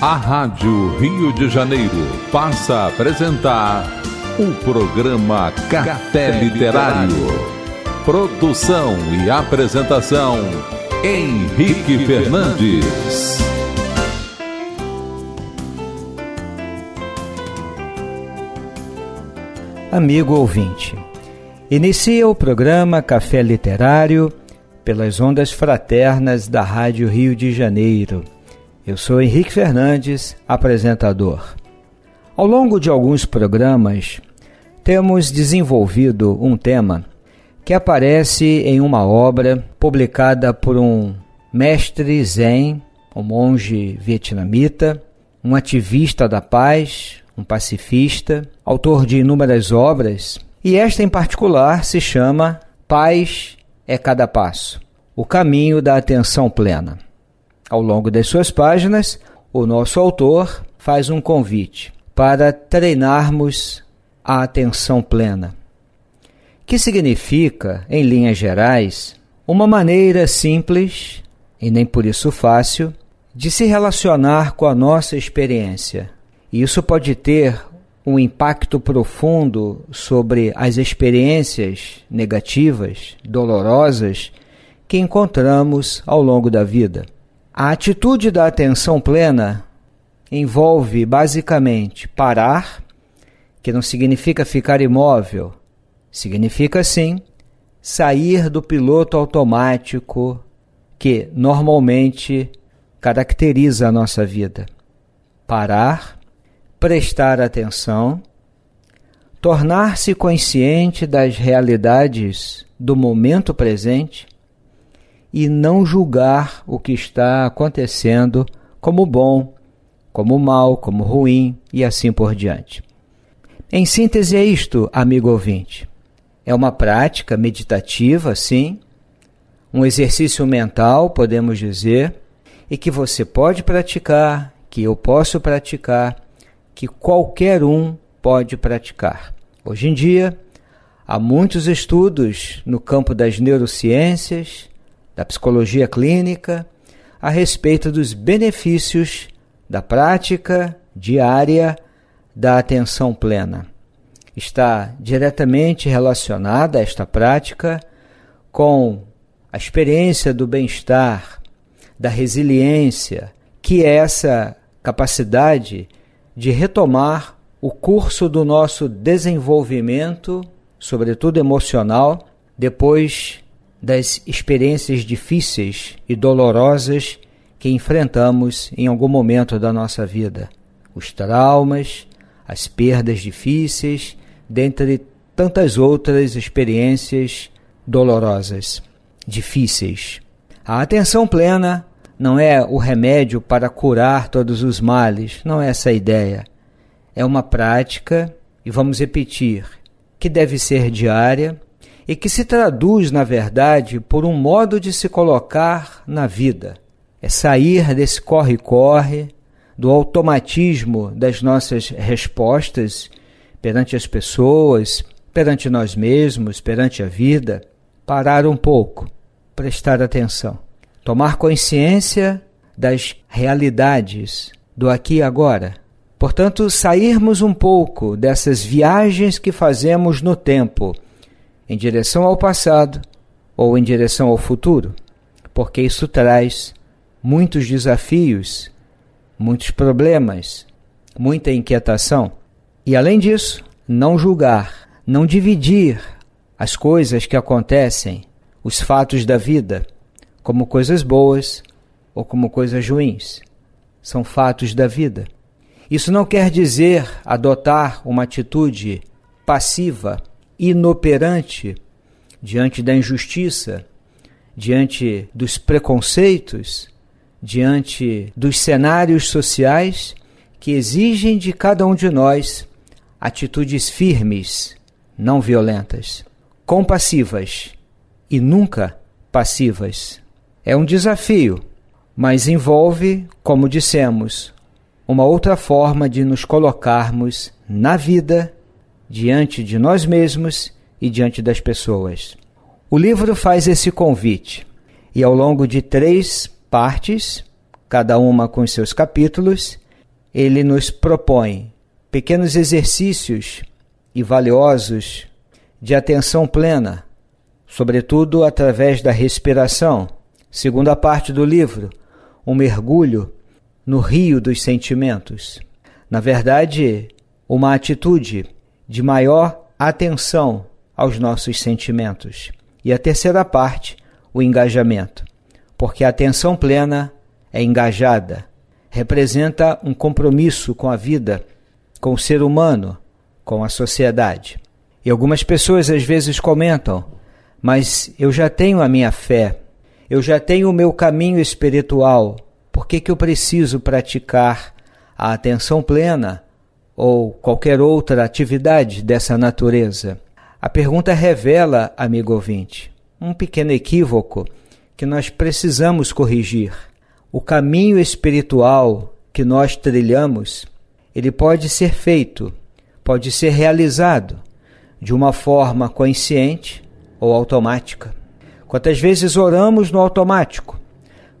A Rádio Rio de Janeiro passa a apresentar o programa Café Literário. Produção e apresentação Henrique Fernandes. Amigo ouvinte, inicia o programa Café Literário pelas ondas fraternas da Rádio Rio de Janeiro eu sou Henrique Fernandes, apresentador. Ao longo de alguns programas, temos desenvolvido um tema que aparece em uma obra publicada por um mestre zen, um monge vietnamita, um ativista da paz, um pacifista, autor de inúmeras obras, e esta em particular se chama Paz é cada passo. O caminho da atenção plena. Ao longo das suas páginas, o nosso autor faz um convite para treinarmos a atenção plena, que significa, em linhas gerais, uma maneira simples e nem por isso fácil de se relacionar com a nossa experiência. E isso pode ter um impacto profundo sobre as experiências negativas, dolorosas que encontramos ao longo da vida. A atitude da atenção plena envolve basicamente parar, que não significa ficar imóvel, significa sim sair do piloto automático que normalmente caracteriza a nossa vida. Parar, prestar atenção, tornar-se consciente das realidades do momento presente e não julgar o que está acontecendo como bom, como mal, como ruim e assim por diante. Em síntese, é isto, amigo ouvinte. É uma prática meditativa, sim, um exercício mental, podemos dizer, e que você pode praticar, que eu posso praticar, que qualquer um pode praticar. Hoje em dia, há muitos estudos no campo das neurociências, da psicologia clínica a respeito dos benefícios da prática diária da atenção plena. Está diretamente relacionada esta prática com a experiência do bem-estar, da resiliência, que é essa capacidade de retomar o curso do nosso desenvolvimento, sobretudo emocional, depois das experiências difíceis e dolorosas que enfrentamos em algum momento da nossa vida, os traumas, as perdas difíceis, dentre tantas outras experiências dolorosas, difíceis. A atenção plena não é o remédio para curar todos os males, não é essa a ideia. É uma prática, e vamos repetir, que deve ser diária e que se traduz, na verdade, por um modo de se colocar na vida. É sair desse corre-corre, do automatismo das nossas respostas perante as pessoas, perante nós mesmos, perante a vida, parar um pouco, prestar atenção, tomar consciência das realidades do aqui e agora. Portanto, sairmos um pouco dessas viagens que fazemos no tempo em direção ao passado ou em direção ao futuro, porque isso traz muitos desafios, muitos problemas, muita inquietação. E além disso, não julgar, não dividir as coisas que acontecem, os fatos da vida, como coisas boas ou como coisas ruins. São fatos da vida. Isso não quer dizer adotar uma atitude passiva inoperante diante da injustiça, diante dos preconceitos, diante dos cenários sociais que exigem de cada um de nós atitudes firmes, não violentas, compassivas e nunca passivas. É um desafio, mas envolve, como dissemos, uma outra forma de nos colocarmos na vida diante de nós mesmos e diante das pessoas. O livro faz esse convite e, ao longo de três partes, cada uma com seus capítulos, ele nos propõe pequenos exercícios e valiosos de atenção plena, sobretudo através da respiração. Segunda parte do livro, um mergulho no rio dos sentimentos. Na verdade, uma atitude de maior atenção aos nossos sentimentos. E a terceira parte, o engajamento, porque a atenção plena é engajada, representa um compromisso com a vida, com o ser humano, com a sociedade. E algumas pessoas às vezes comentam: Mas eu já tenho a minha fé, eu já tenho o meu caminho espiritual, por que, que eu preciso praticar a atenção plena ou qualquer outra atividade dessa natureza? A pergunta revela, amigo ouvinte, um pequeno equívoco que nós precisamos corrigir. O caminho espiritual que nós trilhamos, ele pode ser feito, pode ser realizado de uma forma consciente ou automática. Quantas vezes oramos no automático?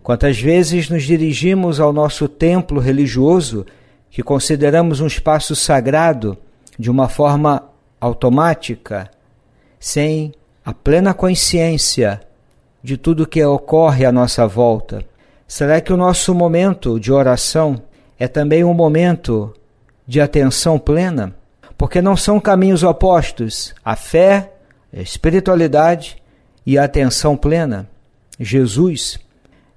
Quantas vezes nos dirigimos ao nosso templo religioso que consideramos um espaço sagrado de uma forma automática, sem a plena consciência de tudo que ocorre à nossa volta? Será que o nosso momento de oração é também um momento de atenção plena? Porque não são caminhos opostos a fé, a espiritualidade e a atenção plena. Jesus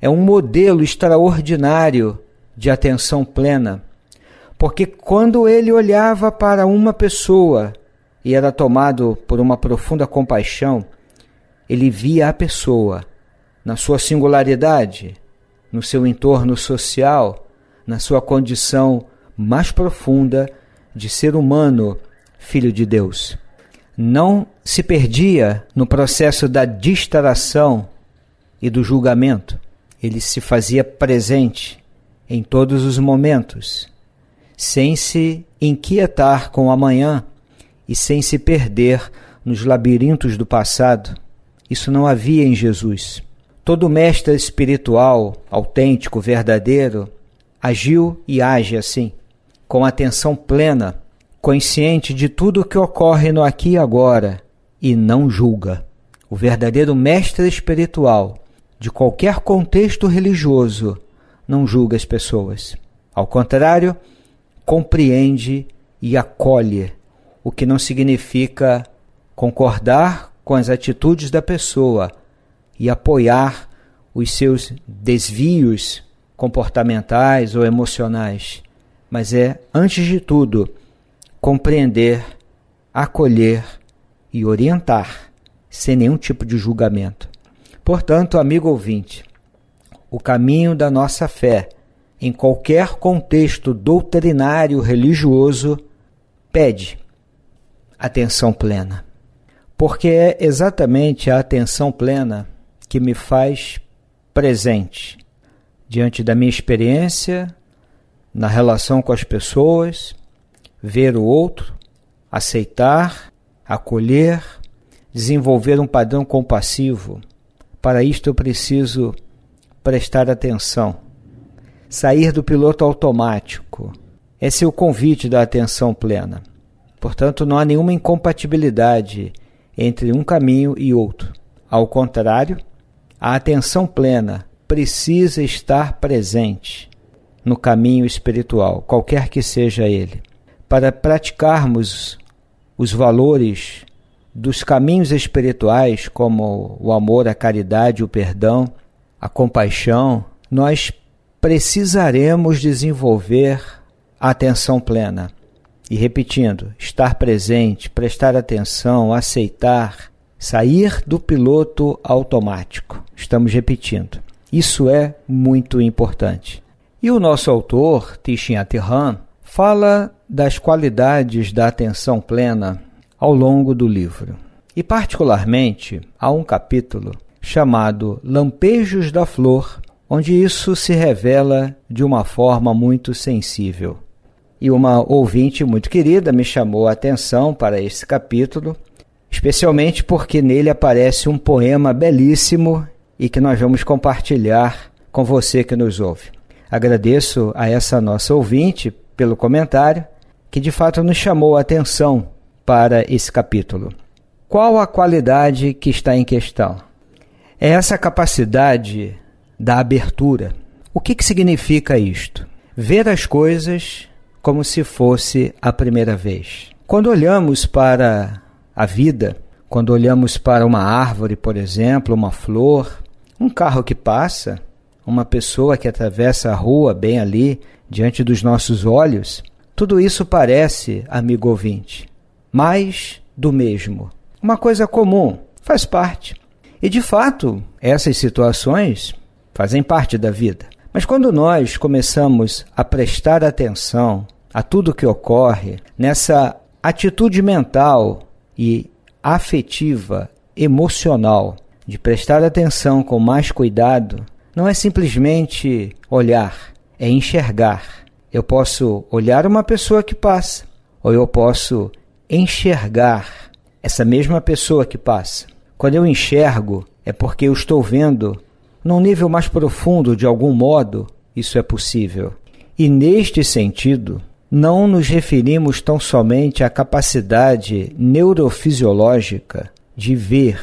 é um modelo extraordinário de atenção plena porque quando ele olhava para uma pessoa e era tomado por uma profunda compaixão, ele via a pessoa na sua singularidade, no seu entorno social, na sua condição mais profunda de ser humano, filho de Deus. Não se perdia no processo da distração e do julgamento. Ele se fazia presente em todos os momentos sem se inquietar com amanhã e sem se perder nos labirintos do passado. Isso não havia em Jesus. Todo mestre espiritual, autêntico, verdadeiro, agiu e age assim, com atenção plena, consciente de tudo o que ocorre no aqui e agora e não julga. O verdadeiro mestre espiritual, de qualquer contexto religioso, não julga as pessoas. Ao contrário, compreende e acolhe, o que não significa concordar com as atitudes da pessoa e apoiar os seus desvios comportamentais ou emocionais, mas é, antes de tudo, compreender, acolher e orientar, sem nenhum tipo de julgamento. Portanto, amigo ouvinte, o caminho da nossa fé em qualquer contexto doutrinário religioso, pede atenção plena. Porque é exatamente a atenção plena que me faz presente diante da minha experiência, na relação com as pessoas, ver o outro, aceitar, acolher, desenvolver um padrão compassivo. Para isto eu preciso prestar atenção sair do piloto automático. Esse é o convite da atenção plena. Portanto, não há nenhuma incompatibilidade entre um caminho e outro. Ao contrário, a atenção plena precisa estar presente no caminho espiritual, qualquer que seja ele, para praticarmos os valores dos caminhos espirituais, como o amor, a caridade, o perdão, a compaixão, nós precisaremos desenvolver a atenção plena. E repetindo, estar presente, prestar atenção, aceitar, sair do piloto automático. Estamos repetindo. Isso é muito importante. E o nosso autor, Tishin Atihan, fala das qualidades da atenção plena ao longo do livro. E, particularmente, há um capítulo chamado Lampejos da Flor, onde isso se revela de uma forma muito sensível. E uma ouvinte muito querida me chamou a atenção para este capítulo, especialmente porque nele aparece um poema belíssimo e que nós vamos compartilhar com você que nos ouve. Agradeço a essa nossa ouvinte pelo comentário, que de fato nos chamou a atenção para esse capítulo. Qual a qualidade que está em questão? É essa capacidade da abertura. O que, que significa isto? Ver as coisas como se fosse a primeira vez. Quando olhamos para a vida, quando olhamos para uma árvore, por exemplo, uma flor, um carro que passa, uma pessoa que atravessa a rua bem ali, diante dos nossos olhos, tudo isso parece, amigo ouvinte, mais do mesmo. Uma coisa comum, faz parte. E de fato, essas situações fazem parte da vida. Mas quando nós começamos a prestar atenção a tudo que ocorre nessa atitude mental e afetiva, emocional, de prestar atenção com mais cuidado, não é simplesmente olhar, é enxergar. Eu posso olhar uma pessoa que passa, ou eu posso enxergar essa mesma pessoa que passa. Quando eu enxergo, é porque eu estou vendo num nível mais profundo, de algum modo, isso é possível. E neste sentido, não nos referimos tão somente à capacidade neurofisiológica de ver,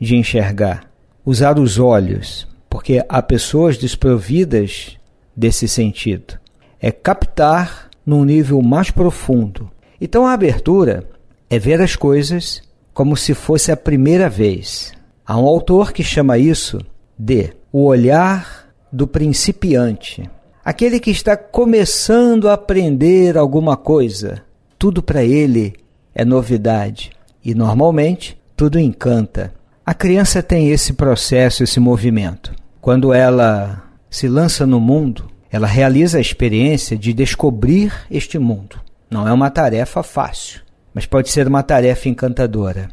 de enxergar, usar os olhos, porque há pessoas desprovidas desse sentido. É captar num nível mais profundo. Então a abertura é ver as coisas como se fosse a primeira vez. Há um autor que chama isso de o olhar do principiante, aquele que está começando a aprender alguma coisa. Tudo para ele é novidade e normalmente tudo encanta. A criança tem esse processo, esse movimento. Quando ela se lança no mundo, ela realiza a experiência de descobrir este mundo. Não é uma tarefa fácil, mas pode ser uma tarefa encantadora.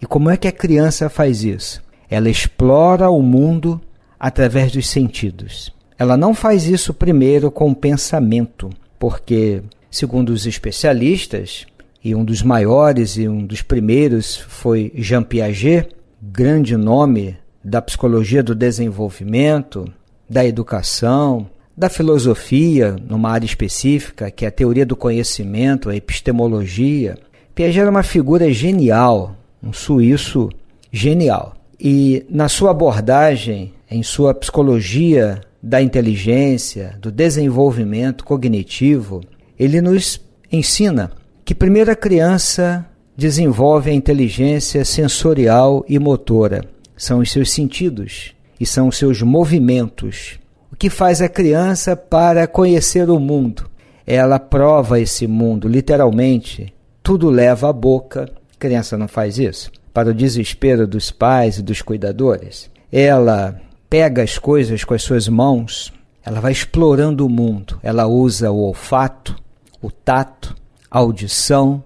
E como é que a criança faz isso? Ela explora o mundo através dos sentidos. Ela não faz isso primeiro com o pensamento, porque, segundo os especialistas, e um dos maiores e um dos primeiros foi Jean Piaget, grande nome da psicologia do desenvolvimento, da educação, da filosofia, numa área específica, que é a teoria do conhecimento, a epistemologia. Piaget era uma figura genial, um suíço genial. E na sua abordagem, em sua psicologia da inteligência, do desenvolvimento cognitivo, ele nos ensina que primeiro a criança desenvolve a inteligência sensorial e motora. São os seus sentidos e são os seus movimentos. O que faz a criança para conhecer o mundo? Ela prova esse mundo, literalmente. Tudo leva à boca. A criança não faz isso para o desespero dos pais e dos cuidadores. Ela pega as coisas com as suas mãos, ela vai explorando o mundo, ela usa o olfato, o tato, a audição,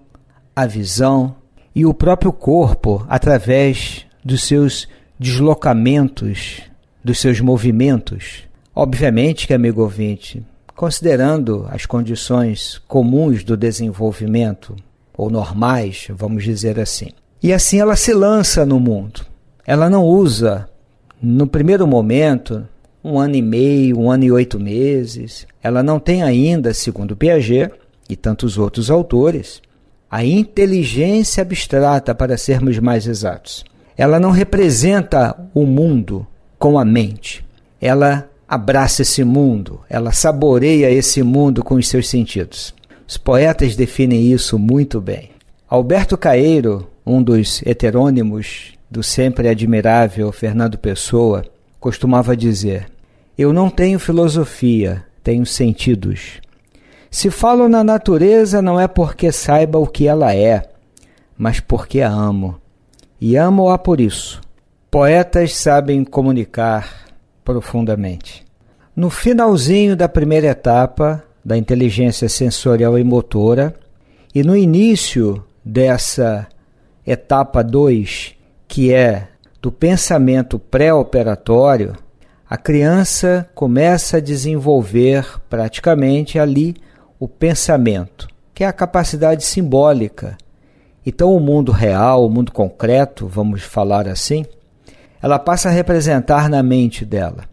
a visão e o próprio corpo através dos seus deslocamentos, dos seus movimentos. Obviamente que, amigo ouvinte, considerando as condições comuns do desenvolvimento, ou normais, vamos dizer assim, e assim ela se lança no mundo. Ela não usa, no primeiro momento, um ano e meio, um ano e oito meses. Ela não tem ainda, segundo Piaget e tantos outros autores, a inteligência abstrata, para sermos mais exatos. Ela não representa o mundo com a mente. Ela abraça esse mundo, ela saboreia esse mundo com os seus sentidos. Os poetas definem isso muito bem. Alberto Caeiro, um dos heterônimos do sempre admirável Fernando Pessoa, costumava dizer: Eu não tenho filosofia, tenho sentidos. Se falo na natureza, não é porque saiba o que ela é, mas porque a amo. E amo-a por isso. Poetas sabem comunicar profundamente. No finalzinho da primeira etapa da inteligência sensorial e motora, e no início dessa etapa 2, que é do pensamento pré-operatório, a criança começa a desenvolver praticamente ali o pensamento, que é a capacidade simbólica. Então, o mundo real, o mundo concreto, vamos falar assim, ela passa a representar na mente dela.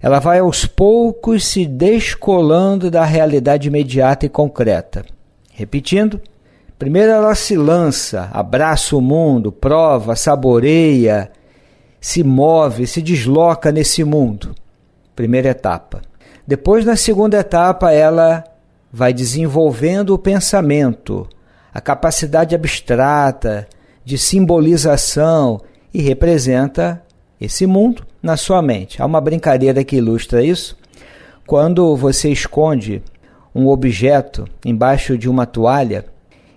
Ela vai aos poucos se descolando da realidade imediata e concreta. Repetindo, Primeiro ela se lança, abraça o mundo, prova, saboreia, se move, se desloca nesse mundo. Primeira etapa. Depois, na segunda etapa, ela vai desenvolvendo o pensamento, a capacidade abstrata de simbolização e representa esse mundo na sua mente. Há uma brincadeira que ilustra isso. Quando você esconde um objeto embaixo de uma toalha,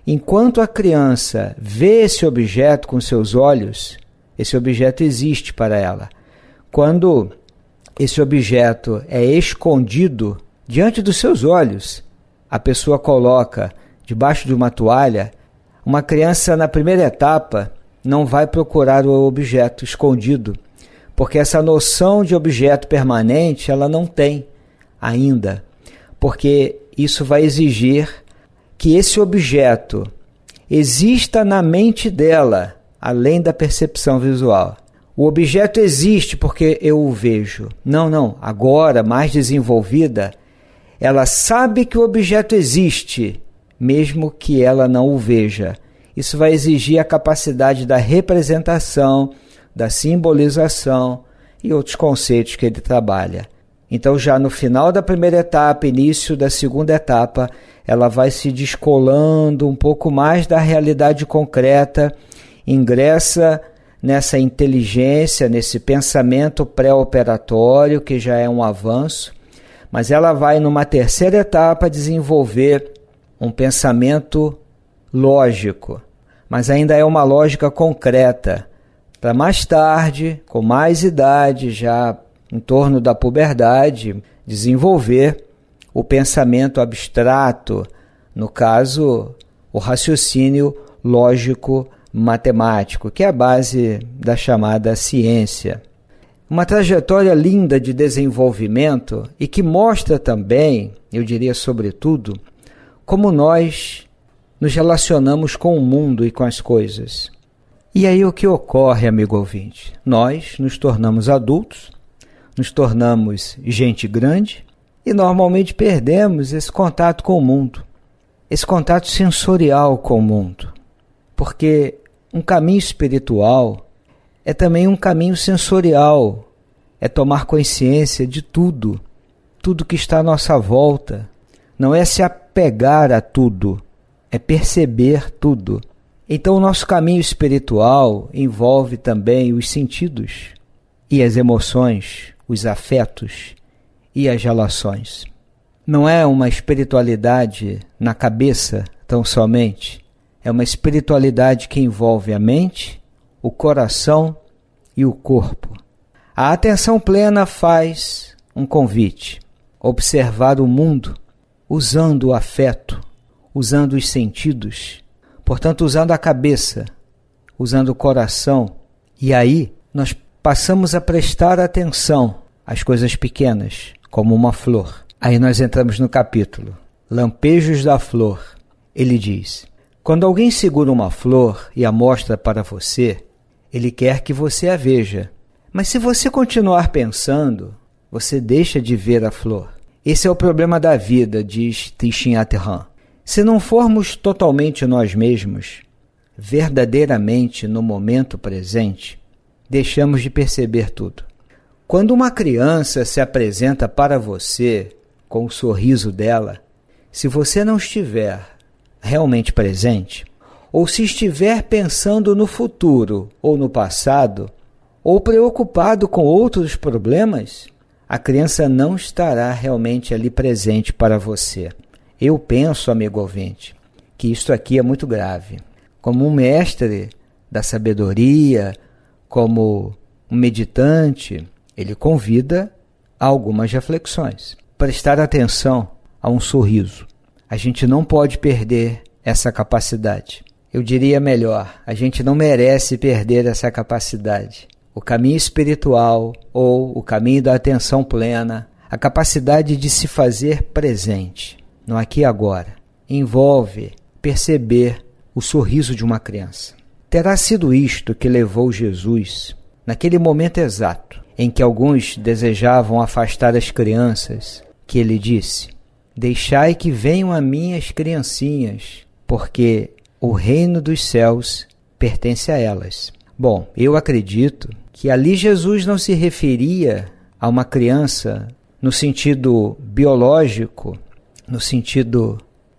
Enquanto a criança vê esse objeto com seus olhos, esse objeto existe para ela. Quando esse objeto é escondido diante dos seus olhos, a pessoa coloca debaixo de uma toalha, uma criança na primeira etapa não vai procurar o objeto escondido, porque essa noção de objeto permanente ela não tem ainda, porque isso vai exigir que esse objeto exista na mente dela, além da percepção visual. O objeto existe porque eu o vejo. Não, não. Agora, mais desenvolvida, ela sabe que o objeto existe, mesmo que ela não o veja. Isso vai exigir a capacidade da representação, da simbolização e outros conceitos que ele trabalha. Então, já no final da primeira etapa, início da segunda etapa, ela vai se descolando um pouco mais da realidade concreta, ingressa nessa inteligência, nesse pensamento pré-operatório, que já é um avanço, mas ela vai, numa terceira etapa, desenvolver um pensamento lógico, mas ainda é uma lógica concreta. Para mais tarde, com mais idade, já em torno da puberdade, desenvolver o pensamento abstrato, no caso, o raciocínio lógico matemático, que é a base da chamada ciência. Uma trajetória linda de desenvolvimento e que mostra também, eu diria sobretudo, como nós nos relacionamos com o mundo e com as coisas. E aí o que ocorre, amigo ouvinte? Nós nos tornamos adultos, nos tornamos gente grande e normalmente perdemos esse contato com o mundo, esse contato sensorial com o mundo. Porque um caminho espiritual é também um caminho sensorial, é tomar consciência de tudo, tudo que está à nossa volta. Não é se apegar a tudo, é perceber tudo. Então, o nosso caminho espiritual envolve também os sentidos e as emoções, os afetos e as relações. Não é uma espiritualidade na cabeça tão somente, é uma espiritualidade que envolve a mente, o coração e o corpo. A atenção plena faz um convite: observar o mundo usando o afeto, usando os sentidos, portanto, usando a cabeça, usando o coração. E aí nós passamos a prestar atenção às coisas pequenas, como uma flor. Aí nós entramos no capítulo Lampejos da Flor. Ele diz: Quando alguém segura uma flor e a mostra para você, ele quer que você a veja. Mas se você continuar pensando, você deixa de ver a flor. Esse é o problema da vida, diz Tichin Aterran. Se não formos totalmente nós mesmos, verdadeiramente no momento presente, deixamos de perceber tudo. Quando uma criança se apresenta para você com o sorriso dela, se você não estiver realmente presente, ou se estiver pensando no futuro ou no passado, ou preocupado com outros problemas, a criança não estará realmente ali presente para você. Eu penso, amigo ouvinte, que isto aqui é muito grave. Como um mestre da sabedoria, como um meditante, ele convida a algumas reflexões. Prestar atenção a um sorriso. A gente não pode perder essa capacidade. Eu diria melhor, a gente não merece perder essa capacidade. O caminho espiritual ou o caminho da atenção plena, a capacidade de se fazer presente, no aqui e agora, envolve perceber o sorriso de uma criança. Terá sido isto que levou Jesus, naquele momento exato em que alguns desejavam afastar as crianças, que ele disse: Deixai que venham a mim as criancinhas, porque o reino dos céus pertence a elas. Bom, eu acredito que ali Jesus não se referia a uma criança no sentido biológico, no sentido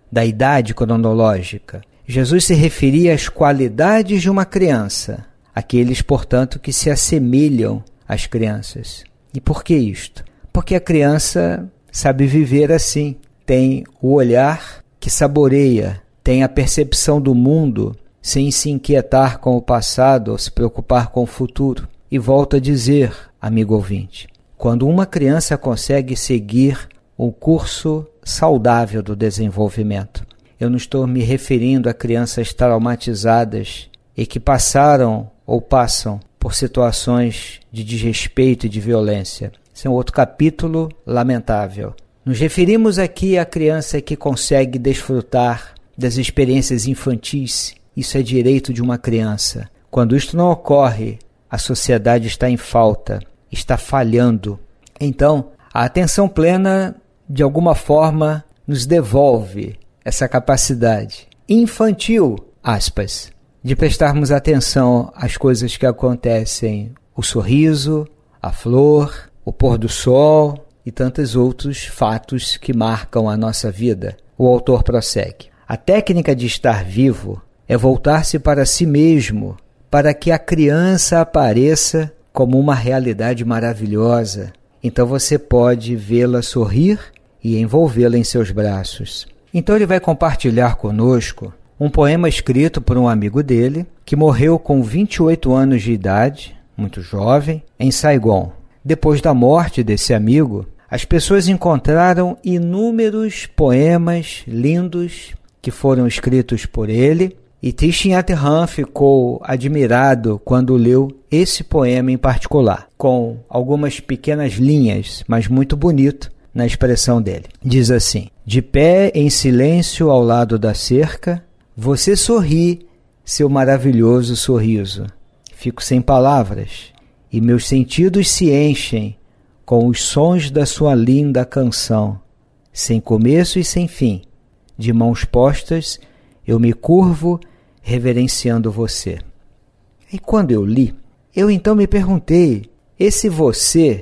da idade cronológica, Jesus se referia às qualidades de uma criança, aqueles, portanto, que se assemelham às crianças. E por que isto? Porque a criança sabe viver assim, tem o olhar que saboreia, tem a percepção do mundo sem se inquietar com o passado ou se preocupar com o futuro. E volto a dizer, amigo ouvinte, quando uma criança consegue seguir um curso saudável do desenvolvimento, eu não estou me referindo a crianças traumatizadas e que passaram ou passam por situações de desrespeito e de violência. Esse é um outro capítulo lamentável. Nos referimos aqui à criança que consegue desfrutar das experiências infantis. Isso é direito de uma criança. Quando isto não ocorre, a sociedade está em falta, está falhando. Então, a atenção plena, de alguma forma, nos devolve essa capacidade infantil, aspas, de prestarmos atenção às coisas que acontecem, o sorriso, a flor, o pôr do sol e tantos outros fatos que marcam a nossa vida. O autor prossegue: A técnica de estar vivo é voltar-se para si mesmo, para que a criança apareça como uma realidade maravilhosa. Então você pode vê-la sorrir e envolvê-la em seus braços. Então ele vai compartilhar conosco um poema escrito por um amigo dele que morreu com 28 anos de idade, muito jovem, em Saigon. Depois da morte desse amigo, as pessoas encontraram inúmeros poemas lindos que foram escritos por ele, e Tishin Aterhan ficou admirado quando leu esse poema em particular, com algumas pequenas linhas, mas muito bonito, na expressão dele. Diz assim: De pé em silêncio ao lado da cerca, você sorri seu maravilhoso sorriso. Fico sem palavras e meus sentidos se enchem com os sons da sua linda canção, sem começo e sem fim. De mãos postas, eu me curvo reverenciando você. E quando eu li, eu então me perguntei: esse você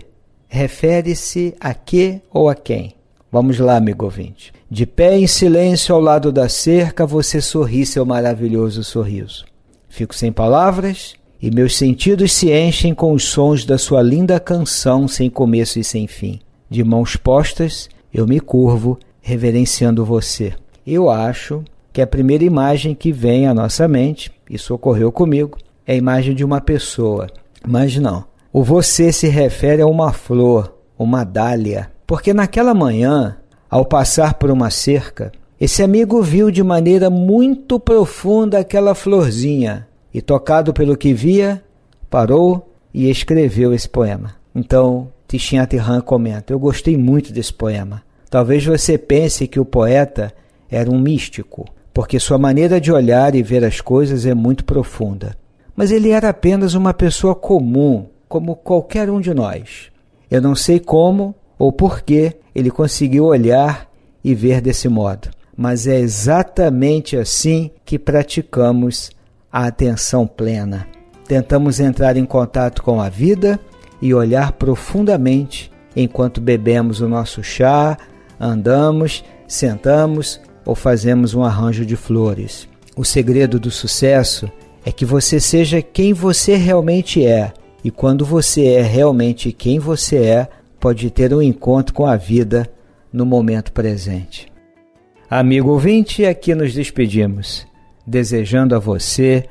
refere-se a que ou a quem? Vamos lá, amigo ouvinte. De pé em silêncio ao lado da cerca, você sorri seu maravilhoso sorriso. Fico sem palavras e meus sentidos se enchem com os sons da sua linda canção sem começo e sem fim. De mãos postas, eu me curvo, reverenciando você. Eu acho que a primeira imagem que vem à nossa mente, isso ocorreu comigo, é a imagem de uma pessoa. Mas não, o você se refere a uma flor, uma dália, porque naquela manhã, ao passar por uma cerca, esse amigo viu de maneira muito profunda aquela florzinha e, tocado pelo que via, parou e escreveu esse poema. Então, Tichin Atihan comenta: Eu gostei muito desse poema. Talvez você pense que o poeta era um místico, porque sua maneira de olhar e ver as coisas é muito profunda. Mas ele era apenas uma pessoa comum como qualquer um de nós. Eu não sei como ou por que ele conseguiu olhar e ver desse modo, mas é exatamente assim que praticamos a atenção plena. Tentamos entrar em contato com a vida e olhar profundamente enquanto bebemos o nosso chá, andamos, sentamos ou fazemos um arranjo de flores. O segredo do sucesso é que você seja quem você realmente é e quando você é realmente quem você é, pode ter um encontro com a vida no momento presente. Amigo ouvinte, aqui nos despedimos, desejando a você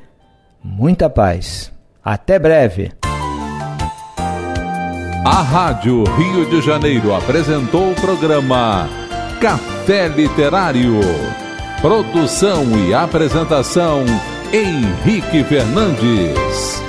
muita paz. Até breve! A Rádio Rio de Janeiro apresentou o programa Café Literário. Produção e apresentação Henrique Fernandes.